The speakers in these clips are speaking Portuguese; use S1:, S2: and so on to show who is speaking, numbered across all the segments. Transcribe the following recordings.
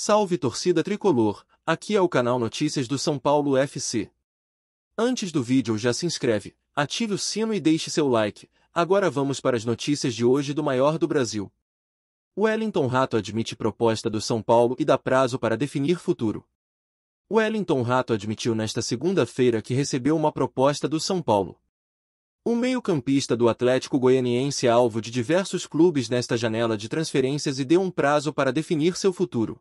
S1: Salve torcida tricolor, aqui é o canal Notícias do São Paulo FC. Antes do vídeo já se inscreve, ative o sino e deixe seu like, agora vamos para as notícias de hoje do maior do Brasil. Wellington Rato admite proposta do São Paulo e dá prazo para definir futuro. Wellington Rato admitiu nesta segunda-feira que recebeu uma proposta do São Paulo. O meio-campista do Atlético Goianiense é alvo de diversos clubes nesta janela de transferências e deu um prazo para definir seu futuro.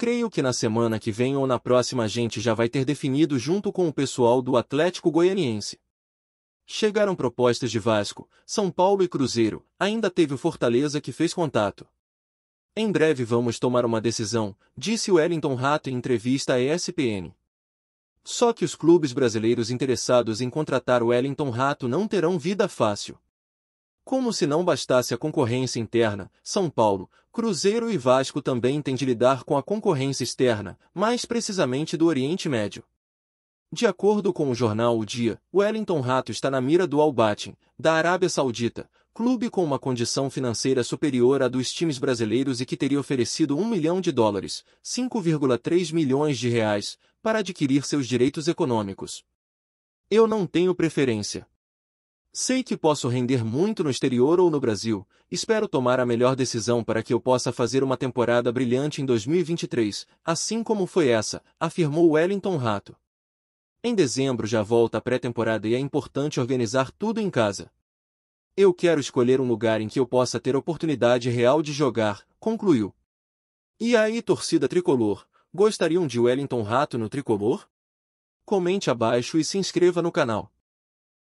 S1: Creio que na semana que vem ou na próxima a gente já vai ter definido junto com o pessoal do Atlético Goianiense. Chegaram propostas de Vasco, São Paulo e Cruzeiro, ainda teve o Fortaleza que fez contato. Em breve vamos tomar uma decisão, disse Wellington Rato em entrevista à ESPN. Só que os clubes brasileiros interessados em contratar Wellington Rato não terão vida fácil. Como se não bastasse a concorrência interna, São Paulo, Cruzeiro e Vasco também têm de lidar com a concorrência externa, mais precisamente do Oriente Médio. De acordo com o jornal O Dia, Wellington Rato está na mira do Al da Arábia Saudita, clube com uma condição financeira superior à dos times brasileiros e que teria oferecido um milhão de dólares, 5,3 milhões de reais, para adquirir seus direitos econômicos. Eu não tenho preferência, Sei que posso render muito no exterior ou no Brasil, espero tomar a melhor decisão para que eu possa fazer uma temporada brilhante em 2023, assim como foi essa, afirmou Wellington Rato. Em dezembro já volta a pré-temporada e é importante organizar tudo em casa. Eu quero escolher um lugar em que eu possa ter oportunidade real de jogar, concluiu. E aí, torcida tricolor, gostariam de Wellington Rato no tricolor? Comente abaixo e se inscreva no canal.